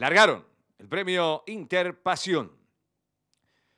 largaron el premio Interpasión.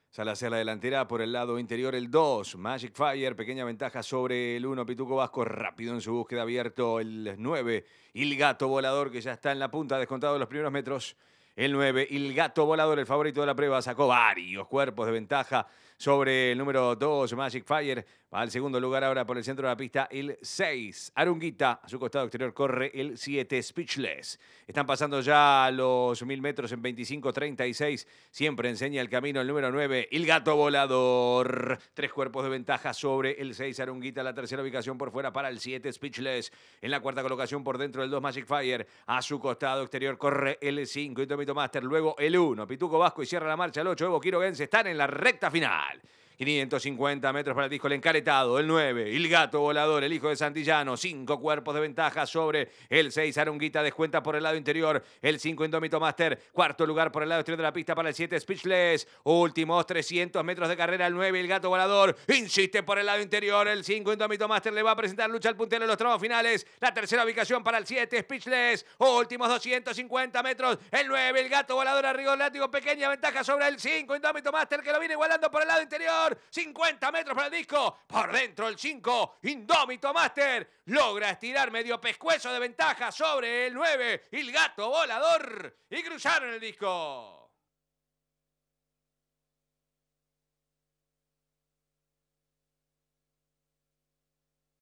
Salas se la delantera por el lado interior el 2. Magic Fire, pequeña ventaja sobre el 1. Pituco Vasco rápido en su búsqueda abierto el 9. Y el gato volador que ya está en la punta, descontado los primeros metros el 9. el gato volador, el favorito de la prueba, sacó varios cuerpos de ventaja sobre el número 2, Magic Fire. Va al segundo lugar ahora por el centro de la pista, el 6. Arunguita, a su costado exterior corre el 7, Speechless. Están pasando ya los 1000 metros en 25-36. Siempre enseña el camino el número 9, el gato volador. Tres cuerpos de ventaja sobre el 6, Arunguita. La tercera ubicación por fuera para el 7, Speechless. En la cuarta colocación por dentro, del 2, Magic Fire. A su costado exterior corre el 5. Master, luego el 1, Pituco Vasco y cierra la marcha el 8, Evo Quiroguense, están en la recta final. 550 metros para el disco, el encaretado, el 9, el gato volador, el hijo de Santillano, cinco cuerpos de ventaja sobre el 6, Arunguita descuenta por el lado interior, el 5, Indómito Master, cuarto lugar por el lado exterior de la pista para el 7, Speechless, últimos 300 metros de carrera, el 9, el gato volador, insiste por el lado interior, el 5, Indómito Master le va a presentar lucha al puntero en los tramos finales, la tercera ubicación para el 7, Speechless, últimos 250 metros, el 9, el gato volador arriba, látigo, pequeña ventaja sobre el 5, Indómito Master que lo viene igualando por el lado interior, 50 metros para el disco, por dentro el 5, Indómito Master, logra estirar medio pescuezo de ventaja sobre el 9, el gato volador, y cruzaron el disco.